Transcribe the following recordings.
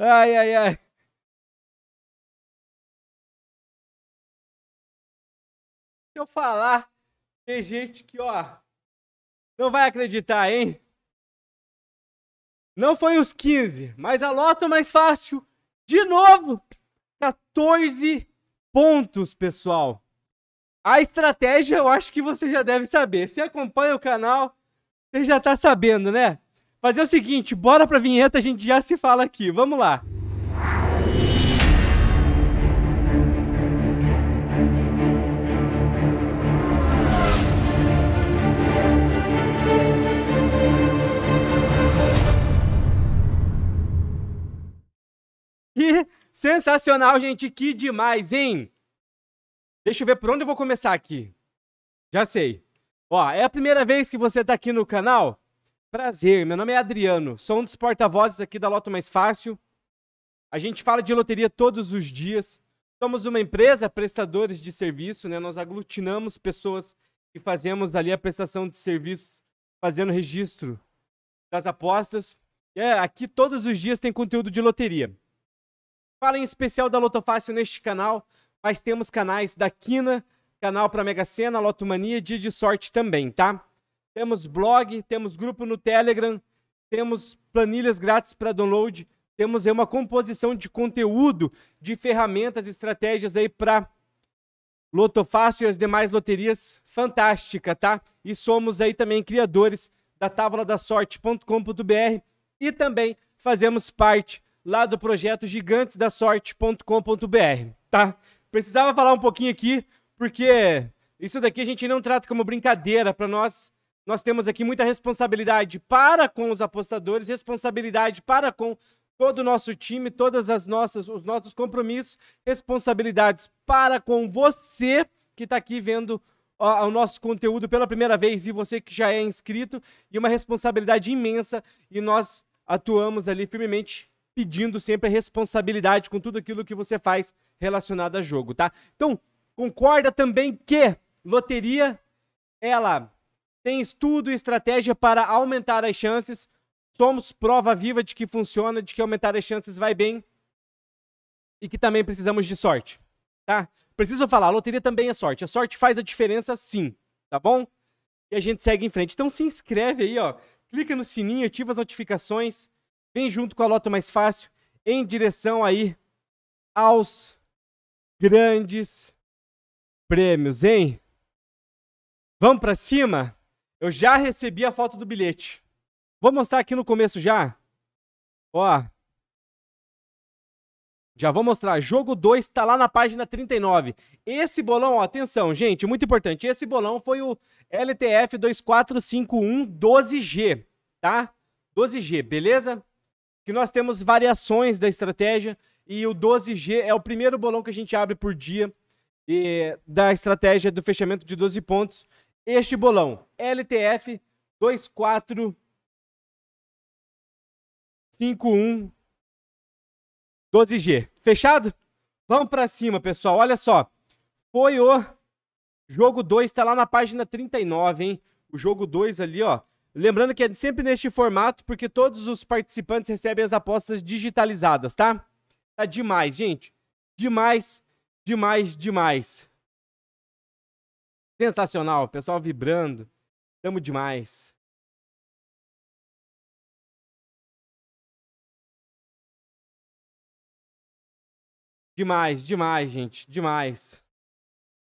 Ai, ai, ai. eu falar, tem gente que, ó, não vai acreditar, hein? Não foi os 15, mas a lota é mais fácil, de novo, 14 pontos, pessoal. A estratégia eu acho que você já deve saber. Se acompanha o canal, você já tá sabendo, né? Fazer o seguinte, bora pra vinheta, a gente já se fala aqui. Vamos lá. E sensacional, gente. Que demais, hein? Deixa eu ver por onde eu vou começar aqui. Já sei. Ó, é a primeira vez que você tá aqui no canal? Prazer, meu nome é Adriano, sou um dos porta-vozes aqui da Loto Mais Fácil. A gente fala de loteria todos os dias. Somos uma empresa prestadores de serviço, né? Nós aglutinamos pessoas e fazemos ali a prestação de serviço, fazendo registro das apostas. É, aqui todos os dias tem conteúdo de loteria. Fala em especial da Loto Fácil neste canal, mas temos canais da Quina, canal para Mega Sena, Loto Mania Dia de Sorte também, tá? temos blog, temos grupo no Telegram, temos planilhas grátis para download, temos aí uma composição de conteúdo, de ferramentas, estratégias aí para Lotofácil e as demais loterias, fantástica, tá? E somos aí também criadores da távoladassorte.com.br e também fazemos parte lá do projeto gigantesdasorte.com.br, tá? Precisava falar um pouquinho aqui, porque isso daqui a gente não trata como brincadeira, para nós nós temos aqui muita responsabilidade para com os apostadores, responsabilidade para com todo o nosso time, todas as nossas os nossos compromissos, responsabilidades para com você que está aqui vendo ó, o nosso conteúdo pela primeira vez e você que já é inscrito e uma responsabilidade imensa e nós atuamos ali firmemente pedindo sempre a responsabilidade com tudo aquilo que você faz relacionado a jogo, tá? Então, concorda também que loteria ela é tem estudo e estratégia para aumentar as chances. Somos prova viva de que funciona, de que aumentar as chances vai bem e que também precisamos de sorte, tá? Preciso falar, a loteria também é sorte. A sorte faz a diferença sim, tá bom? E a gente segue em frente. Então se inscreve aí, ó. Clica no sininho, ativa as notificações. Vem junto com a Loto Mais Fácil em direção aí aos grandes prêmios, hein? Vamos para cima? Eu já recebi a foto do bilhete. Vou mostrar aqui no começo já. Ó. Já vou mostrar. Jogo 2 tá lá na página 39. Esse bolão, ó, atenção, gente, muito importante. Esse bolão foi o LTF 2451 12G, tá? 12G, beleza? Que nós temos variações da estratégia e o 12G é o primeiro bolão que a gente abre por dia e, da estratégia do fechamento de 12 pontos este bolão. LTF 2451 12G. Fechado? Vamos para cima, pessoal. Olha só. Foi o jogo 2, tá lá na página 39, hein? O jogo 2 ali, ó. Lembrando que é sempre neste formato, porque todos os participantes recebem as apostas digitalizadas, tá? Tá demais, gente. Demais, demais, demais. Sensacional, pessoal vibrando. Tamo demais. Demais, demais, gente, demais.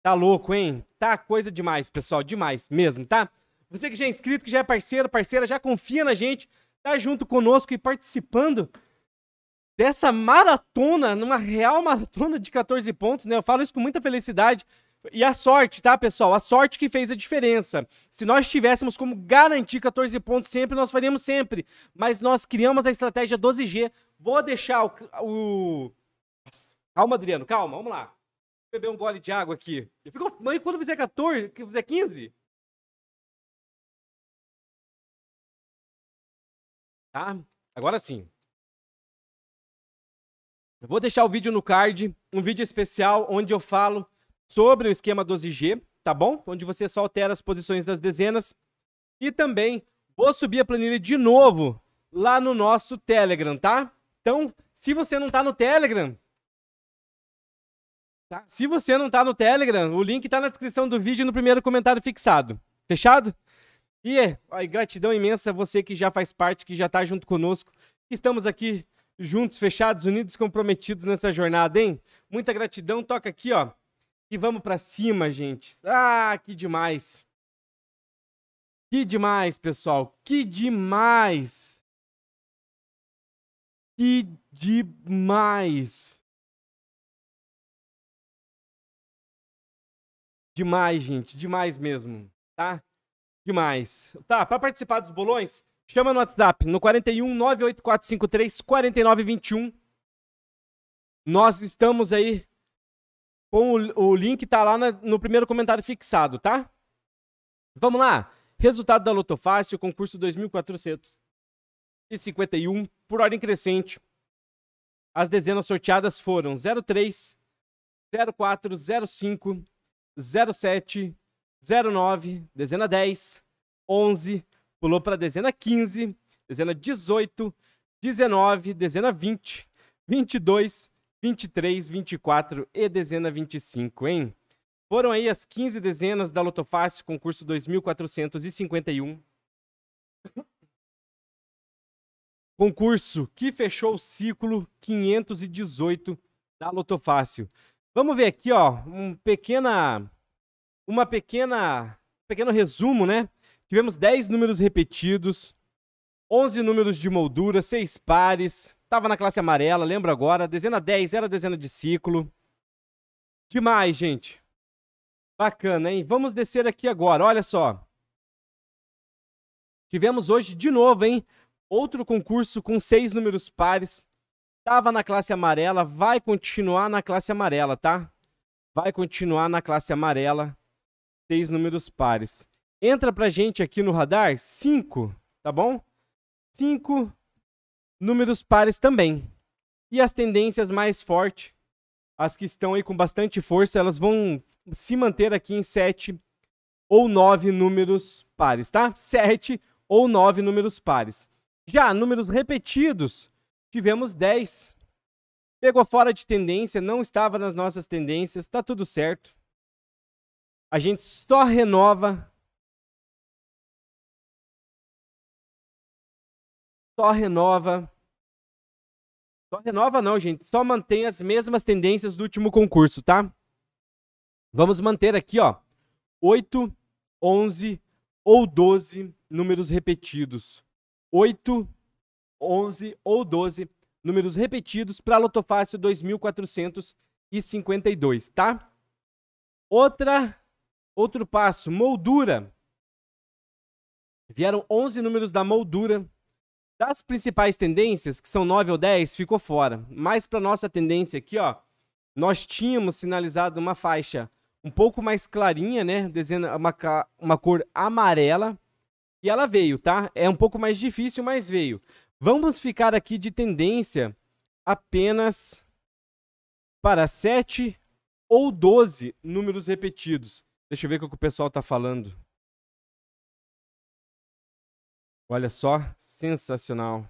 Tá louco, hein? Tá coisa demais, pessoal, demais mesmo, tá? Você que já é inscrito, que já é parceiro, parceira, já confia na gente, tá junto conosco e participando dessa maratona, numa real maratona de 14 pontos, né? Eu falo isso com muita felicidade. E a sorte, tá, pessoal? A sorte que fez a diferença. Se nós tivéssemos como garantir 14 pontos sempre, nós faríamos sempre. Mas nós criamos a estratégia 12G. Vou deixar o. o... Calma, Adriano, calma, vamos lá. Vou beber um gole de água aqui. Eu fico... Mãe, quando fizer 14, fizer 15. Tá? Agora sim. Eu vou deixar o vídeo no card, um vídeo especial onde eu falo sobre o esquema 12G, tá bom? Onde você só altera as posições das dezenas. E também vou subir a planilha de novo lá no nosso Telegram, tá? Então, se você não tá no Telegram, tá? Se você não tá no Telegram, o link tá na descrição do vídeo no primeiro comentário fixado. Fechado? E é, gratidão imensa a você que já faz parte, que já tá junto conosco. Estamos aqui juntos, fechados, unidos, comprometidos nessa jornada, hein? Muita gratidão. Toca aqui, ó. E vamos para cima, gente. Ah, que demais. Que demais, pessoal. Que demais. Que demais. Demais, gente. Demais mesmo, tá? Demais. Tá, para participar dos bolões, chama no WhatsApp, no 41 98453 4921. Nós estamos aí com o, o link tá lá na, no primeiro comentário fixado, tá? Vamos lá. Resultado da Loto Fácil, concurso 2451, por ordem crescente. As dezenas sorteadas foram 03, 04, 05, 07, 09, dezena 10, 11, pulou para dezena 15, dezena 18, 19, dezena 20, 22, 23, 24 e dezena 25, hein? Foram aí as 15 dezenas da Lotofácil, concurso 2451. concurso que fechou o ciclo 518 da Lotofácil. Vamos ver aqui, ó, um pequena uma pequena um pequeno resumo, né? Tivemos 10 números repetidos, 11 números de moldura, 6 pares, Tava na classe amarela, lembro agora. Dezena 10 era dezena de ciclo. Demais, gente. Bacana, hein? Vamos descer aqui agora. Olha só. Tivemos hoje de novo, hein? Outro concurso com seis números pares. Tava na classe amarela, vai continuar na classe amarela, tá? Vai continuar na classe amarela. Seis números pares. Entra pra gente aqui no radar cinco, tá bom? Cinco números pares também. E as tendências mais fortes, as que estão aí com bastante força, elas vão se manter aqui em 7 ou 9 números pares, tá? 7 ou 9 números pares. Já números repetidos, tivemos 10. Pegou fora de tendência, não estava nas nossas tendências, tá tudo certo. A gente só renova só renova. Só renova não, gente. Só mantém as mesmas tendências do último concurso, tá? Vamos manter aqui, ó. 8, 11 ou 12 números repetidos. 8, 11 ou 12 números repetidos para Lotofácil 2452, tá? Outra outro passo, moldura. Vieram 11 números da moldura das principais tendências, que são 9 ou 10, ficou fora. Mas para nossa tendência aqui, ó, nós tínhamos sinalizado uma faixa um pouco mais clarinha, né? desenhando uma, uma cor amarela. E ela veio, tá? É um pouco mais difícil, mas veio. Vamos ficar aqui de tendência apenas para 7 ou 12 números repetidos. Deixa eu ver o que o pessoal está falando. Olha só, sensacional.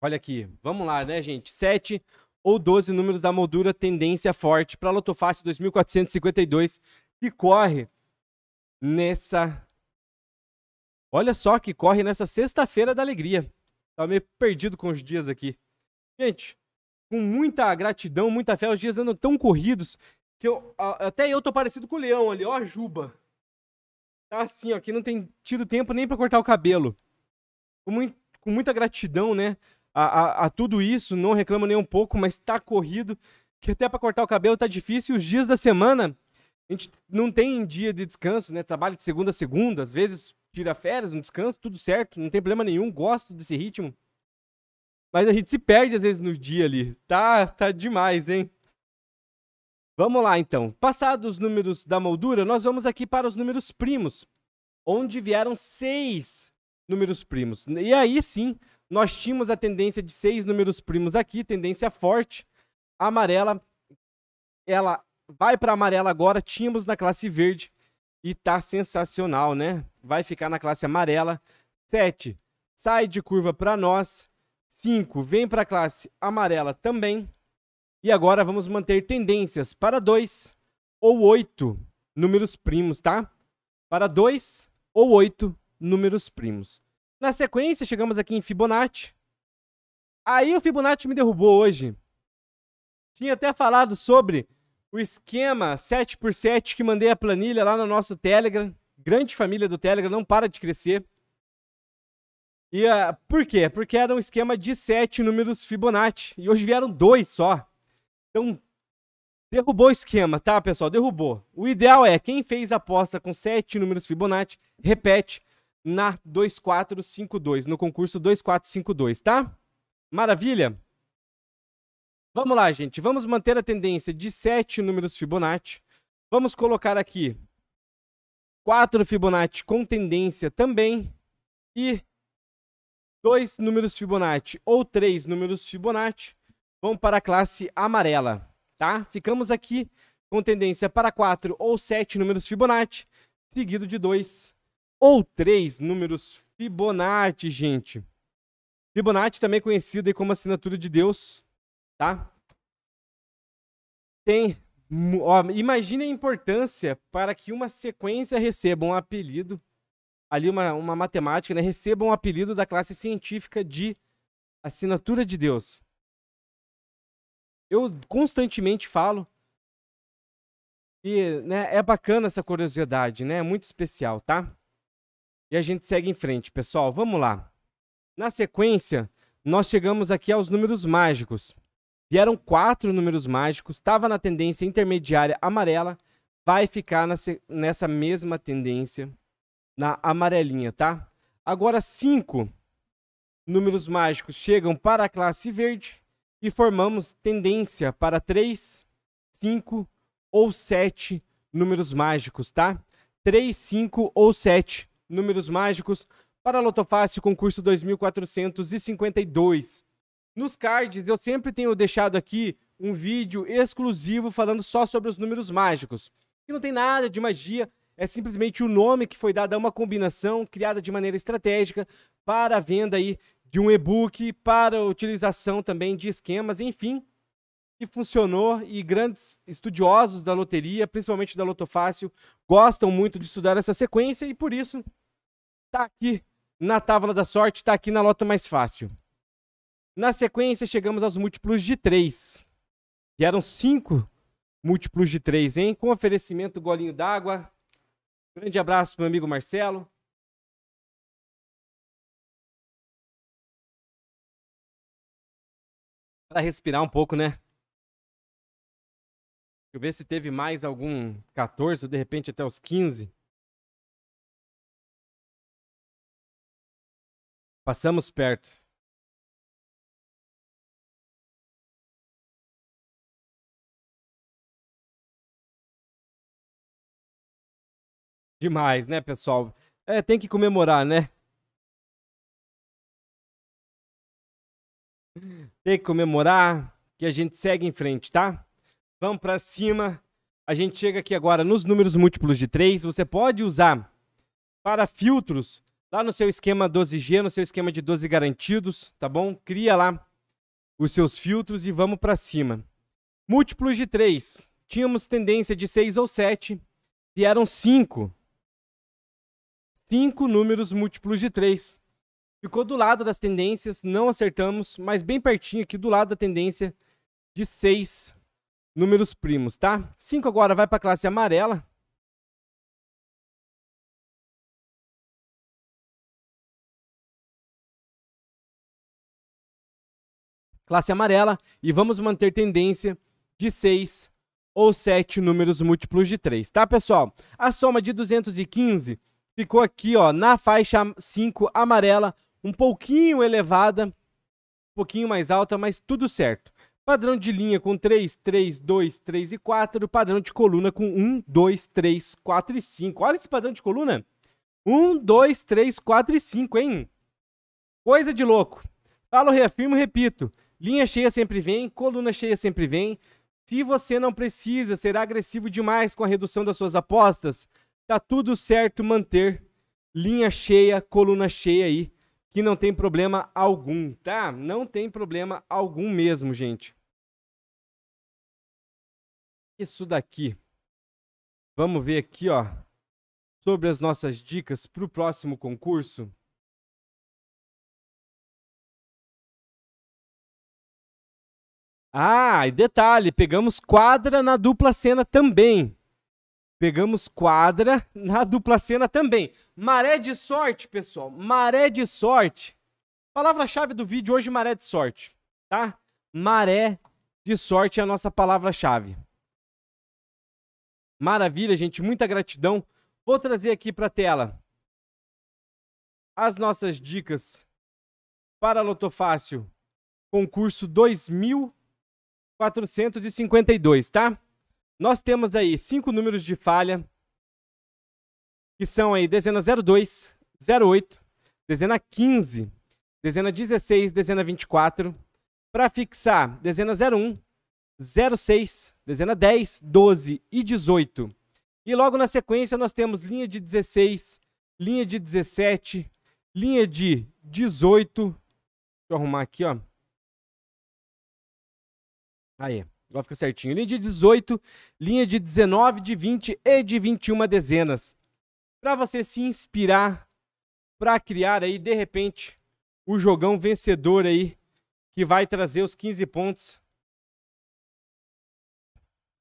Olha aqui, vamos lá, né, gente? 7 ou 12 números da moldura tendência forte para a Lotofácil 2452, que corre nessa. Olha só que corre nessa sexta-feira da alegria. Tá meio perdido com os dias aqui. Gente, com muita gratidão, muita fé, os dias andam tão corridos que eu, até eu tô parecido com o leão ali, ó a juba tá assim, ó, que não tem tido tempo nem para cortar o cabelo. Com, muito, com muita gratidão, né, a, a, a, tudo isso, não reclamo nem um pouco, mas tá corrido, que até para cortar o cabelo tá difícil, e os dias da semana, a gente não tem dia de descanso, né, trabalho de segunda a segunda, às vezes tira férias, um descanso, tudo certo, não tem problema nenhum, gosto desse ritmo. Mas a gente se perde às vezes no dia ali. Tá, tá demais, hein? Vamos lá, então. Passados os números da moldura, nós vamos aqui para os números primos, onde vieram seis números primos. E aí sim, nós tínhamos a tendência de seis números primos aqui, tendência forte. A amarela, ela vai para amarela agora, tínhamos na classe verde e tá sensacional, né? Vai ficar na classe amarela. 7, sai de curva para nós. 5, vem para a classe amarela também. E agora vamos manter tendências para 2 ou 8 números primos, tá? Para 2 ou 8 números primos. Na sequência, chegamos aqui em Fibonacci. Aí o Fibonacci me derrubou hoje. Tinha até falado sobre o esquema 7x7 que mandei a planilha lá no nosso Telegram. Grande família do Telegram, não para de crescer. E uh, por quê? Porque era um esquema de 7 números Fibonacci. E hoje vieram dois só. Então, derrubou o esquema, tá, pessoal? Derrubou. O ideal é quem fez a aposta com sete números Fibonacci, repete na 2452, no concurso 2452, tá? Maravilha? Vamos lá, gente. Vamos manter a tendência de sete números Fibonacci. Vamos colocar aqui 4 Fibonacci com tendência também e dois números Fibonacci ou três números Fibonacci vão para a classe amarela, tá? Ficamos aqui com tendência para 4 ou 7 números Fibonacci, seguido de 2 ou 3 números Fibonacci, gente. Fibonacci também conhecido como assinatura de Deus, tá? Tem, ó, imagine a importância para que uma sequência receba um apelido, ali uma, uma matemática, né? Receba um apelido da classe científica de assinatura de Deus. Eu constantemente falo. E né, é bacana essa curiosidade, né? É muito especial, tá? E a gente segue em frente, pessoal. Vamos lá. Na sequência, nós chegamos aqui aos números mágicos. Vieram quatro números mágicos, estava na tendência intermediária amarela, vai ficar nessa mesma tendência na amarelinha, tá? Agora, cinco números mágicos chegam para a classe verde, e formamos tendência para 3, 5 ou 7 números mágicos, tá? 3, 5 ou 7 números mágicos para a Lotofácil concurso 2452. Nos cards eu sempre tenho deixado aqui um vídeo exclusivo falando só sobre os números mágicos, que não tem nada de magia, é simplesmente o nome que foi dado a uma combinação criada de maneira estratégica para a venda aí de um e-book para utilização também de esquemas, enfim, que funcionou e grandes estudiosos da loteria, principalmente da Lotofácil, gostam muito de estudar essa sequência e por isso está aqui na Távola da Sorte, está aqui na Loto Mais Fácil. Na sequência, chegamos aos múltiplos de 3, que eram 5 múltiplos de 3, hein? Com oferecimento golinho d'água. Grande abraço, meu amigo Marcelo. para respirar um pouco, né? Deixa eu ver se teve mais algum 14, ou de repente até os 15. Passamos perto. Demais, né, pessoal? É, tem que comemorar, né? tem que comemorar, que a gente segue em frente, tá? Vamos para cima. A gente chega aqui agora nos números múltiplos de 3. Você pode usar para filtros lá no seu esquema 12G, no seu esquema de 12 garantidos, tá bom? Cria lá os seus filtros e vamos para cima. Múltiplos de 3. Tínhamos tendência de 6 ou 7, vieram 5. 5 números múltiplos de 3. Ficou do lado das tendências, não acertamos, mas bem pertinho aqui do lado da tendência de 6 números primos, tá? 5 agora vai para a classe amarela. Classe amarela e vamos manter tendência de 6 ou 7 números múltiplos de 3, tá, pessoal? A soma de 215 ficou aqui, ó, na faixa 5 amarela um pouquinho elevada, um pouquinho mais alta, mas tudo certo. Padrão de linha com 3, 3, 2, 3 e 4. Padrão de coluna com 1, 2, 3, 4 e 5. Olha esse padrão de coluna. 1, 2, 3, 4 e 5, hein? Coisa de louco. Falo, reafirmo, repito. Linha cheia sempre vem, coluna cheia sempre vem. Se você não precisa ser agressivo demais com a redução das suas apostas, tá tudo certo manter linha cheia, coluna cheia aí que não tem problema algum, tá? Não tem problema algum mesmo, gente. Isso daqui. Vamos ver aqui, ó, sobre as nossas dicas para o próximo concurso. Ah, e detalhe, pegamos quadra na dupla cena também. Pegamos quadra na dupla cena também. Maré de sorte, pessoal. Maré de sorte. Palavra-chave do vídeo hoje, maré de sorte, tá? Maré de sorte é a nossa palavra-chave. Maravilha, gente. Muita gratidão. Vou trazer aqui para a tela as nossas dicas para Lotofácil concurso 2452, tá? Nós temos aí cinco números de falha, que são aí dezena 02, 08, dezena 15, dezena 16, dezena 24. Para fixar, dezena 01, 06, dezena 10, 12 e 18. E logo na sequência nós temos linha de 16, linha de 17, linha de 18. Deixa eu arrumar aqui, ó. Aí. Agora fica certinho. Linha de 18, linha de 19, de 20 e de 21 dezenas. Para você se inspirar para criar aí, de repente, o jogão vencedor aí, que vai trazer os 15 pontos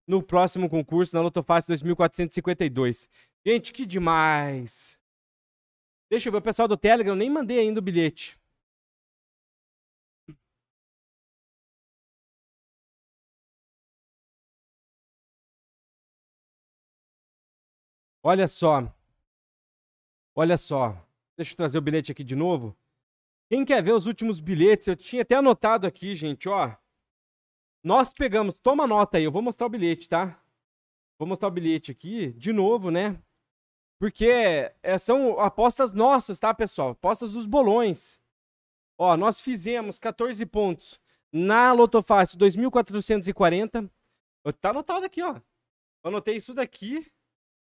no próximo concurso, na Lotofácil 2452. Gente, que demais! Deixa eu ver, o pessoal do Telegram, nem mandei ainda o bilhete. Olha só. Olha só. Deixa eu trazer o bilhete aqui de novo. Quem quer ver os últimos bilhetes? Eu tinha até anotado aqui, gente, ó. Nós pegamos, toma nota aí, eu vou mostrar o bilhete, tá? Vou mostrar o bilhete aqui de novo, né? Porque é, são apostas nossas, tá, pessoal? Apostas dos bolões. Ó, nós fizemos 14 pontos na Lotofácil 2440. Tá anotado aqui, ó. anotei isso daqui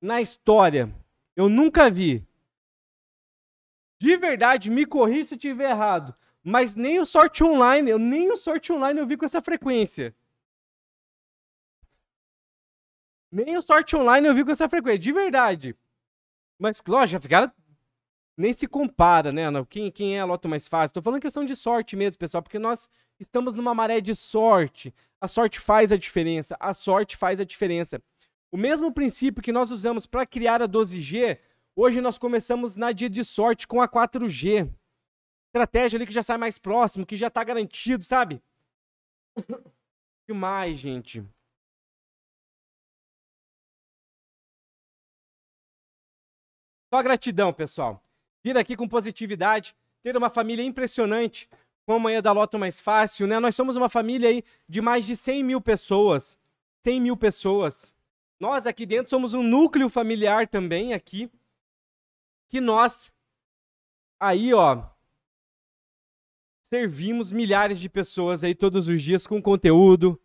na história, eu nunca vi. De verdade, me corri se tiver errado. Mas nem o sorte online, eu nem o sorte online eu vi com essa frequência. Nem o sorte online eu vi com essa frequência, de verdade. Mas, lógico, cara, nem se compara, né, Ana? Quem, quem é a loto mais fácil? Tô falando questão de sorte mesmo, pessoal, porque nós estamos numa maré de sorte. A sorte faz a diferença, a sorte faz a diferença. O mesmo princípio que nós usamos para criar a 12G, hoje nós começamos na dia de sorte com a 4G. Estratégia ali que já sai mais próximo, que já está garantido, sabe? Demais, gente. Só gratidão, pessoal. Vir aqui com positividade, ter uma família impressionante, com a manhã da Loto mais fácil, né? Nós somos uma família aí de mais de 100 mil pessoas. 100 mil pessoas. Nós aqui dentro somos um núcleo familiar também aqui. Que nós aí, ó, servimos milhares de pessoas aí todos os dias com conteúdo,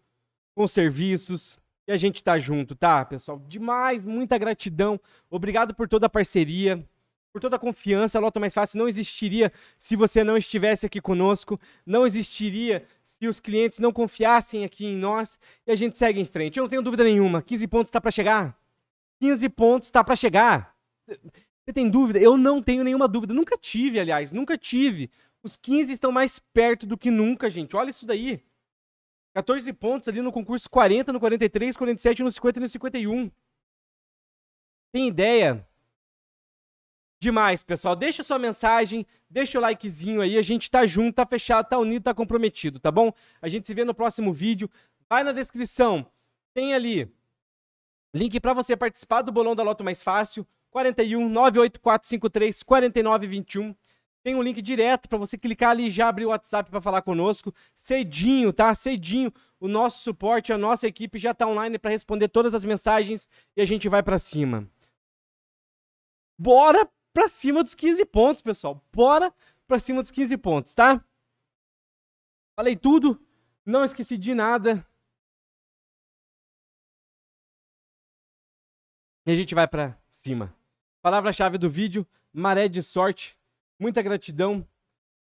com serviços. E a gente tá junto, tá, pessoal? Demais, muita gratidão. Obrigado por toda a parceria por toda a confiança. Loto Mais Fácil não existiria se você não estivesse aqui conosco, não existiria se os clientes não confiassem aqui em nós e a gente segue em frente. Eu não tenho dúvida nenhuma, 15 pontos está para chegar. 15 pontos está para chegar. Você tem dúvida? Eu não tenho nenhuma dúvida. Nunca tive, aliás, nunca tive. Os 15 estão mais perto do que nunca, gente. Olha isso daí. 14 pontos ali no concurso 40, no 43, 47, no 50 e no 51. Tem ideia? demais, pessoal. Deixa sua mensagem, deixa o likezinho aí. A gente tá junto, tá fechado, tá unido, tá comprometido, tá bom? A gente se vê no próximo vídeo. Vai na descrição, tem ali link para você participar do bolão da Loto Mais Fácil, 41 98453 4921. Tem um link direto para você clicar ali e já abrir o WhatsApp para falar conosco. Cedinho, tá? Cedinho. O nosso suporte, a nossa equipe já tá online para responder todas as mensagens e a gente vai para cima. Bora pra cima dos 15 pontos, pessoal. Bora pra cima dos 15 pontos, tá? Falei tudo, não esqueci de nada. E a gente vai pra cima. Palavra-chave do vídeo: maré de sorte. Muita gratidão.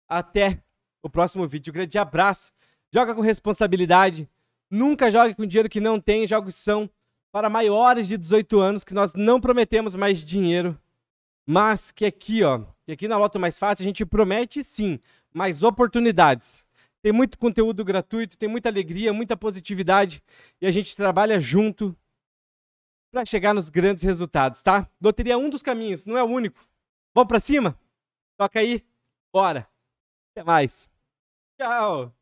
Até o próximo vídeo. Um grande abraço. Joga com responsabilidade. Nunca jogue com dinheiro que não tem. Jogos são para maiores de 18 anos que nós não prometemos mais dinheiro. Mas que aqui, ó, que aqui na Loto Mais Fácil a gente promete sim mais oportunidades. Tem muito conteúdo gratuito, tem muita alegria, muita positividade e a gente trabalha junto para chegar nos grandes resultados, tá? Loteria é um dos caminhos, não é o único. Vamos para cima? Toca aí. Bora. Até mais. Tchau.